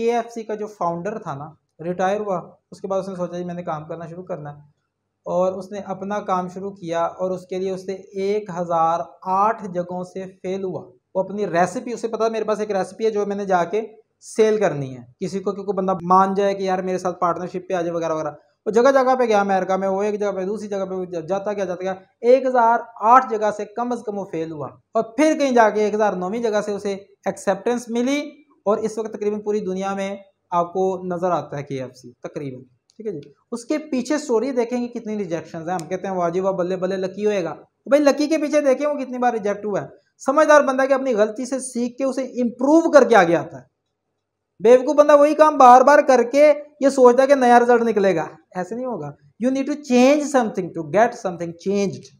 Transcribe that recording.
के का जो फाउंडर था ना रिटायर हुआ उसके बाद उसने सोचा जी मैंने काम करना शुरू करना है और उसने अपना काम शुरू किया और उसके लिए उससे एक हज़ार आठ जगहों से फेल हुआ वो अपनी रेसिपी उसे पता मेरे पास एक रेसिपी है जो मैंने जाके सेल करनी है किसी को क्योंकि बंदा मान जाए कि यार मेरे साथ पार्टनरशिप पे आ जाए वगैरह वगैरह वो जगह जगह पे गया अमेरिका में वो एक जगह पे दूसरी जगह पे जाता गया जाता गया एक हज़ार आठ जगह से कम अज़ कम वो फेल हुआ और फिर कहीं जाके एक हज़ार नौवीं जगह से उसे एक्सेप्टेंस मिली और इस वक्त तकरीबन पूरी दुनिया में आपको नज़र आता है के एफ सी तकरीबन ठीक है जी उसके पीछे स्टोरी देखेंगे कितनी रिजेक्शन है हम कहते हैं वाजिबा बल्ले बल्ले लकी होएगा तो भाई लकी के पीछे देखें वो कितनी बार रिजेक्ट हुआ है समझदार बंदा कि अपनी गलती से सीख के उसे इम्प्रूव करके आगे आता है बेवकूफ़ बंदा वही काम बार बार करके ये सोचता है कि नया रिजल्ट निकलेगा ऐसे नहीं होगा you need to change something to get something changed